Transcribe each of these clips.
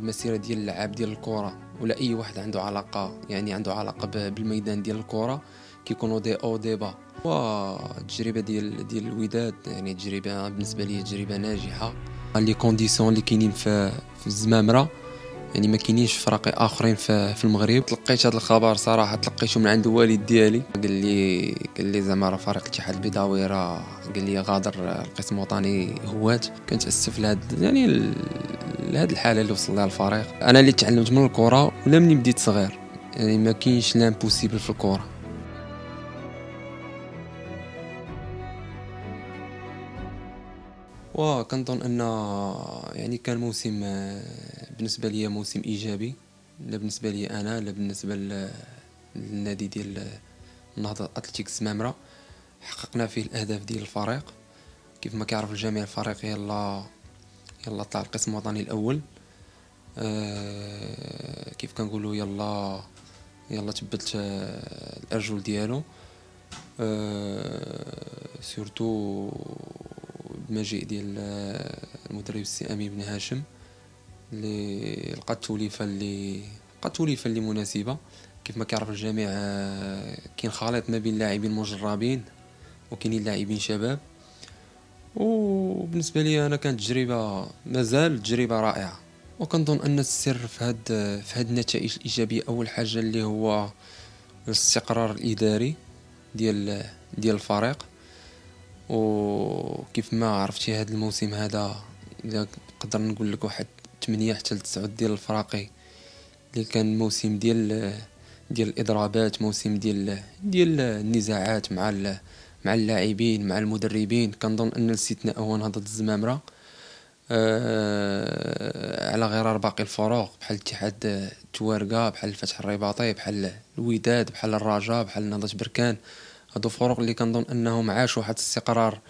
المسيره ديال اللعاب ديال الكره ولا اي واحد عنده علاقه يعني عنده علاقه بالميدان ديال الكره كيكونوا دي او ديبا والتجربه ديال ديال الوداد يعني تجربه بالنسبه لي تجربه ناجحه لي كونديسيون اللي كاينين في في الزمامره يعني ما كاينينش فرق اخرين في المغرب تلقيت هذا الخبر صراحه تلقيته من عند الوالد ديالي قال لي قال لي زعما راه فريق الاتحاد البيضاوي راه قال لي غادر القسم الوطني هوات كنت اسف لهاد يعني لهذه الحاله اللي وصل لها الفريق انا اللي تعلمت من الكره ولا مني بديت صغير يعني ما كاينش لامبوسيبل في الكره كنظن ان يعني كان موسم آه، بالنسبه لي موسم ايجابي لا بالنسبه لي انا لا بالنسبه للنادي ديال آه، النهضه الاتليتيك سمامره حققنا فيه الاهداف ديال الفريق كيف ما كيعرف الجميع الفريق يلا يلا طلع القسم الوطني الاول آه كيف كنقولوا يلا يلا تبدلت آه، الارجل ديالو آه سورتو بمجيء ديال آه، المدرب السي امين بن هاشم اللي لقى التوليفه اللي لقى التوليفه اللي مناسبه كيف ما كيعرف الجميع آه، كاين خليط ما بين لاعبين مجربين وكاينين لاعبين شباب وبالنسبه لي انا كانت تجربه مازال تجربه رائعه وكنظن ان السر في هاد في هاد النتائج الايجابيه اول حاجه اللي هو الاستقرار الاداري ديال ديال الفريق وكيف ما عرفتي هاد الموسم هذا اذا نقدر نقول لك واحد 8 حتى ل 9 ديال الفراقي اللي كان موسم ديال ديال الاضرابات موسم ديال ديال النزاعات مع مع اللاعبين مع المدربين كنظن ان الاستثناء هو نهضه الزمامره أه على غرار باقي الفروق بحال اتحاد توارقه بحال الفتح الرباطي بحال الوداد بحال الرجاء بحال نهضه بركان هادو فروق اللي كنظن انهم عاشوا واحد الاستقرار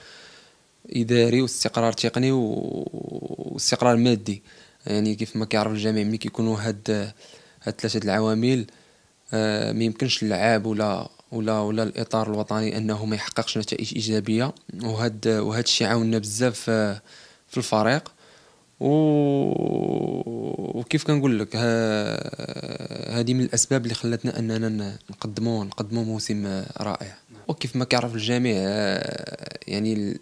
اداري واستقرار تقني واستقرار مادي يعني كيف ما كيعرف الجميع ملي كيكونوا هاد هاد ثلاثه العوامل أه ما يمكنش اللعاب ولا ولا ولا الاطار الوطني انه ما يحققش نتائج ايجابيه وهاد وهاد الشيء عاوننا بزاف في الفريق و... وكيف كنقول لك هذه من الاسباب اللي خلتنا اننا نقدموا نقدموا موسم رائع وكيف ما كيعرف الجميع يعني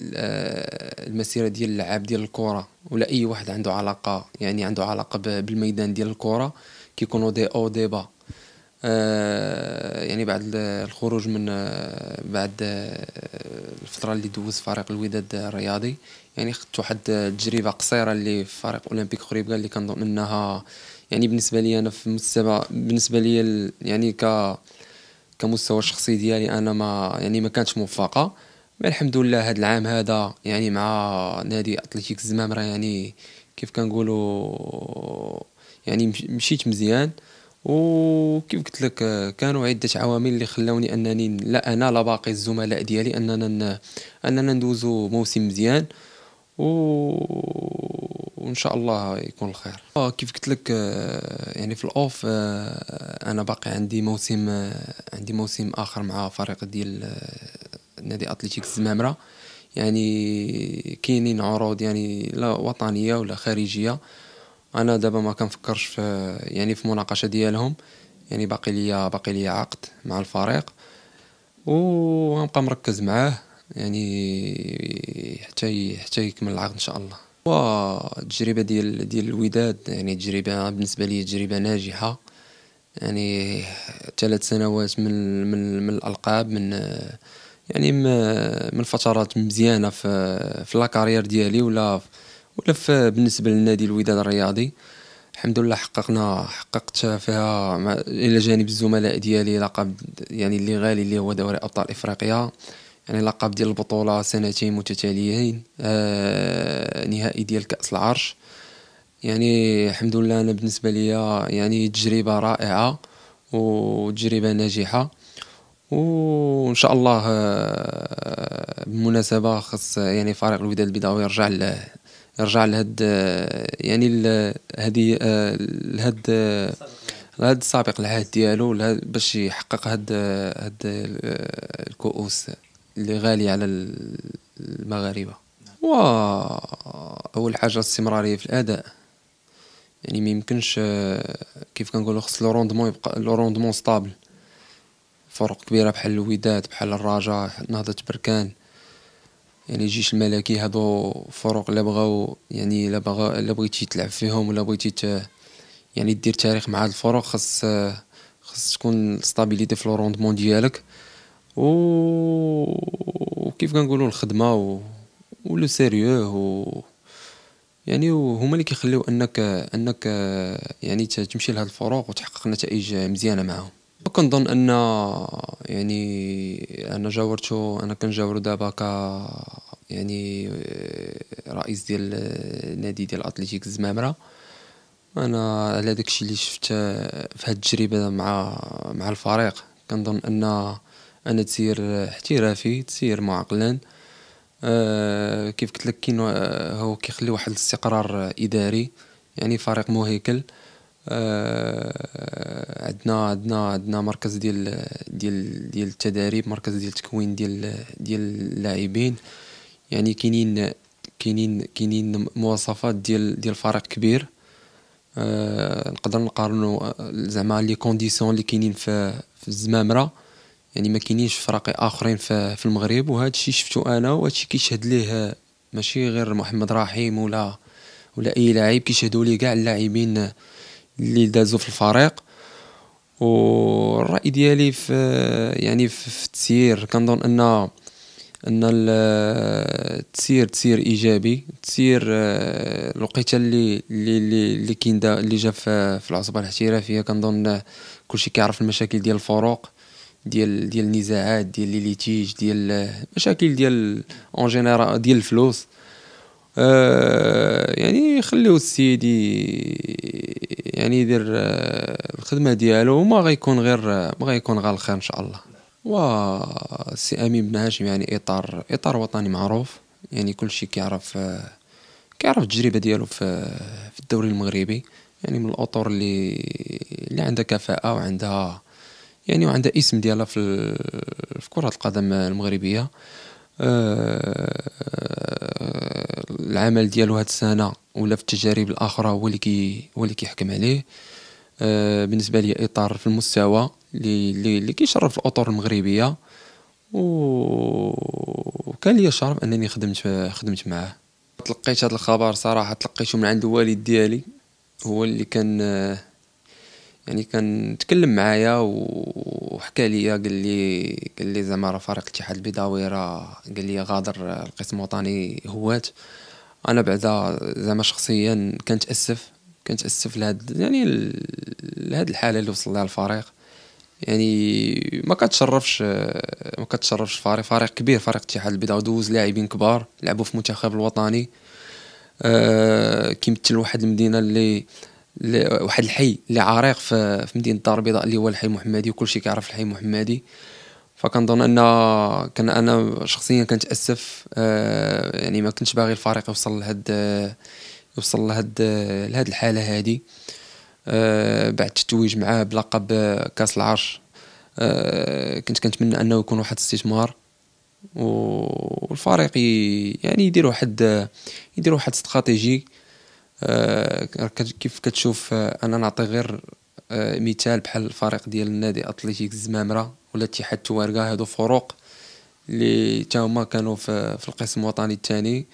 المسيره ديال اللعاب ديال الكره ولا اي واحد عنده علاقه يعني عنده علاقه بالميدان ديال الكره كيكونوا دي او ديبا آه، يعني بعد الخروج من آه، بعد آه، الفتره اللي دوز فريق الوداد الرياضي يعني خدت واحد التجربه قصيره اللي في فريق اولمبيك خريبكا اللي كنظن انها يعني بالنسبه لي انا في مستوى بالنسبه لي يعني ك كمستوى الشخصي ديالي انا ما يعني ما كانتش موفقه ما الحمد لله هذا العام هذا يعني مع نادي اتلتيك الزمامره يعني كيف كنقولوا يعني مشيت مزيان آه وكيف قلت لك كانوا عده عوامل اللي خلاوني انني لا انا لا باقي الزملاء ديالي اننا اننا ندوزو موسم مزيان و... وان شاء الله يكون الخير آه، كيف قلت لك آه، يعني في الاوف آه، انا باقي عندي موسم عندي موسم اخر مع فريق ديال نادي اتليتيك الزمامره يعني كاينين عروض يعني لا وطنيه ولا خارجيه انا دابا ما كنفكرش في يعني في مناقشه ديالهم يعني باقي ليا باقي ليا عقد مع الفريق وغنبقى مركز معاه يعني حتى حتى يكمل العقد ان شاء الله التجربه ديال ديال الوداد يعني تجربه بالنسبه لي تجربه ناجحه يعني ثلاث سنوات من من, من الالقاب من يعني من فترات مزيانه في في لا ديالي ولا ولف بالنسبه للنادي الوداد الرياضي الحمد لله حققنا حققت فيها مع الى جانب الزملاء ديالي لقب يعني اللي غالي اللي هو دوري ابطال افريقيا يعني لقب ديال البطوله سنتين متتاليين آه نهائي ديال كاس العرش يعني الحمد لله انا بالنسبه ليا يعني تجربه رائعه وتجربه ناجحه وان شاء الله آه، بالمناسبه خص يعني فريق الوداد البيضاوي يرجع يرجع لهاد يعني هذه لهاد لهاد السابق العهد ديالو باش يحقق هاد هاد الكؤوس اللي غالية على المغاربة و اول حاجة الاستمرارية في الاداء يعني ما يمكنش كيف كنقولوا خص لو روندمون يبقى لو روندمون ستابل فرق كبيرة بحال الوداد بحال الرجاء نهضة بركان يعني الجيش الملكي هادو فرق لا بغاو يعني لا بغا لا بغيتي تلعب فيهم ولا بغيتي يعني دير تاريخ مع هاد الفرق خاص خاص تكون ستابيليتي في لوروندمون ديالك و وكيف كنقولوا الخدمه و ولو سيريو و يعني هما اللي كيخليو انك انك يعني تمشي لهاد الفروق وتحقق نتائج مزيانه معاهم كنظن ان يعني انا جاورتو انا كنجاورو دابا ك يعني آه، رئيس ديال آه، نادي ديال اتليتيك الزمامره انا على داكشي اللي شفت آه، في هاد التجربه مع مع الفريق كنظن ان انا تسير احترافي تسير معقلا أه كيف قلت لك هو كيخلي واحد الاستقرار اداري يعني فريق مهيكل آه، عندنا عندنا عندنا مركز ديال ديال ديال التدريب مركز ديال التكوين ديال ديال اللاعبين يعني كاينين كاينين كاينين مواصفات ديال ديال فريق كبير آه، نقدر نقارنو آه، زعما لي كونديسيون اللي كاينين في في الزمامره يعني ما كاينينش فراقي اخرين في, في المغرب وهذا الشيء شفتو انا وهذا الشيء كيشهد ليه ماشي غير محمد رحيم ولا ولا اي لاعب كيشهدوا ليه كاع اللاعبين اللي دازوا في الفريق والراي ديالي في يعني في التسيير كنظن ان ان التسيير تسيير ايجابي تسيير الوقيته اللي اللي اللي كاين اللي جا في, في العصبه الاحترافيه كنظن كلشي كيعرف المشاكل ديال الفروق ديال ديال النزاعات ديال لي ليتيج ديال المشاكل ديال اون جينيرال ديال الفلوس آه، يعني خليو السيد يعني يدير آه، الخدمه ديالو وما غيكون غير ما غيكون غير الخير ان شاء الله و السي امين بن هاشم يعني اطار اطار وطني معروف يعني كلشي كيعرف آه، كيعرف التجربه ديالو في في الدوري المغربي يعني من الاطر اللي اللي عندها كفاءه وعندها يعني وعندها اسم ديالها في في كره القدم المغربيه العمل ديالو هاد السنه ولا في التجارب الاخرى هو اللي كي هو اللي كيحكم عليه آه، بالنسبه لي اطار في المستوى اللي اللي كيشرف الاطر المغربيه وكان لي الشرف انني خدمت خدمت معاه تلقيت هذا الخبر صراحه تلقيته من عند الوالد ديالي هو اللي كان آه، يعني كان تكلم معايا وحكى لي قال لي قال لي زعما راه فريق الاتحاد البيضاوي راه قال لي غادر القسم الوطني هوات انا بعدا زعما شخصيا كنت اسف كنت اسف لهاد يعني لهاد الحاله اللي وصل لها الفريق يعني ما كتشرفش ما كتشرفش فريق فريق كبير فريق اتحاد البيضاء دوز لاعبين كبار لعبوا في المنتخب الوطني أه كيمثل واحد المدينه اللي واحد الحي اللي عريق في مدينه الدار البيضاء اللي هو الحي المحمدي وكلشي كيعرف الحي المحمدي أه فكنظن ان كان انا شخصيا كنتاسف آه، يعني ما كنتش باغي الفريق يوصل لهاد آه، يوصل لهاد آه، لهاد الحاله هادي بعد التتويج معاه بلقب كاس العرش كنت كنتمنى انه يكون واحد الاستثمار والفريق يعني يدير واحد يدير واحد استراتيجي كيف كتشوف انا نعطي غير مثال بحال الفريق ديال النادي اتليتيك الزمامره والاتحاد التوارقة هادو فروق اللي تا هما كانوا في, في القسم الوطني الثاني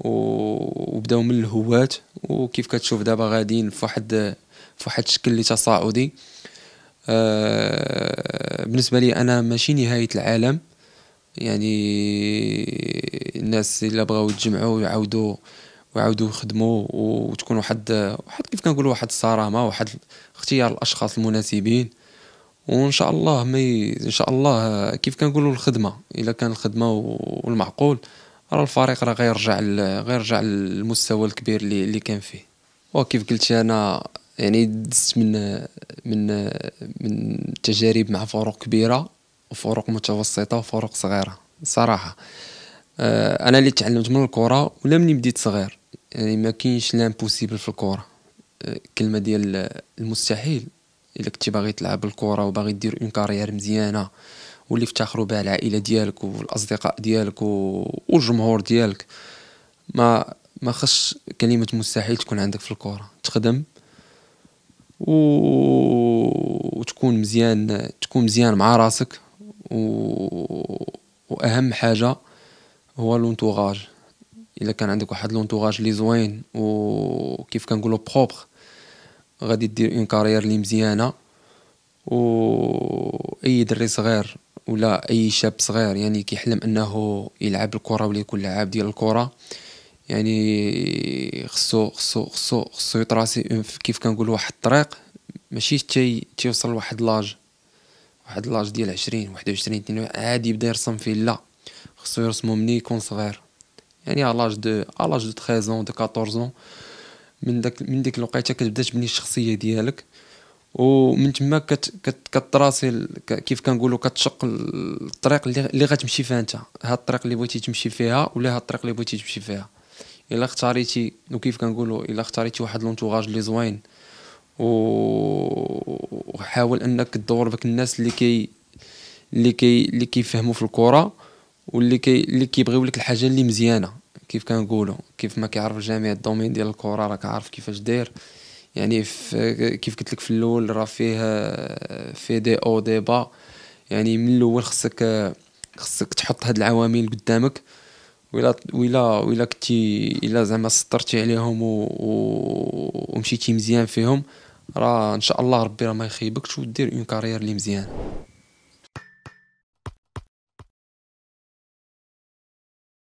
وبداو من الهوات وكيف كتشوف دابا غاديين في واحد في واحد الشكل اللي تصاعدي آه، بالنسبه لي انا ماشي نهايه العالم يعني الناس الا بغاو يتجمعوا ويعاودوا ويعاودوا يخدموا وتكون واحد واحد كيف كنقولوا واحد الصرامه واحد اختيار الاشخاص المناسبين وان شاء الله ما ان شاء الله كيف كنقولوا الخدمه الا كان الخدمه والمعقول راه الفريق راه غيرجع غيرجع للمستوى الكبير اللي, اللي كان فيه وكيف قلت انا يعني دزت من من من تجارب مع فرق كبيره وفرق متوسطه وفرق صغيره صراحه آه، انا اللي تعلمت من الكره ولا مني بديت صغير يعني ما كاينش لامبوسيبل في الكره الكلمه آه، ديال المستحيل الا كنتي باغي تلعب الكره وباغي دير اون كارير مزيانه واللي افتخروا بها العائله ديالك والاصدقاء ديالك والجمهور ديالك ما ما خش كلمه مستحيل تكون عندك في الكره تخدم و... وتكون مزيان تكون مزيان مع راسك و... واهم حاجه هو لونتوغاج الا كان عندك واحد لونتوغاج لي زوين وكيف كنقولوا بروبر غادي دير اون كارير لي مزيانه و اي دري صغير ولا اي شاب صغير يعني كيحلم انه يلعب الكره ولا يكون لعاب ديال الكره يعني خصو خصو خصو خصو يطراسي كيف كنقول واحد الطريق ماشي تي تيوصل لواحد لاج واحد لاج ديال 20 21 22 عادي يبدا يرسم فيه لا خصو يرسمو مني يكون صغير يعني لاج دو لاج دو 13 دو 14 من داك من ديك الوقيته كتبدا تبني الشخصيه ديالك ومن تما كت كتراسي كيف كنقولوا كتشق الطريق اللي, غتمشي فيها انت هاد الطريق اللي بغيتي تمشي فيها ولا هاد الطريق اللي بغيتي تمشي فيها الا اختاريتي وكيف كنقولوا الا اختاريتي واحد لونتوغاج اللي زوين وحاول انك تدور بك الناس اللي كي اللي كي اللي كيفهموا في الكره واللي كي اللي كيبغيو لك الحاجه اللي مزيانه كيف كنقولوا كيف ما كيعرف الجميع الدومين ديال الكره راك عارف كيفاش داير يعني كيف قلت لك في الاول راه فيه في دي او دي با يعني من الاول خصك خصك تحط هاد العوامل قدامك ولا ولا ولا كنتي الا زعما سطرتي عليهم و... و... ومشيتي مزيان فيهم راه ان شاء الله ربي راه ما يخيبكش ودير اون كارير اللي مزيان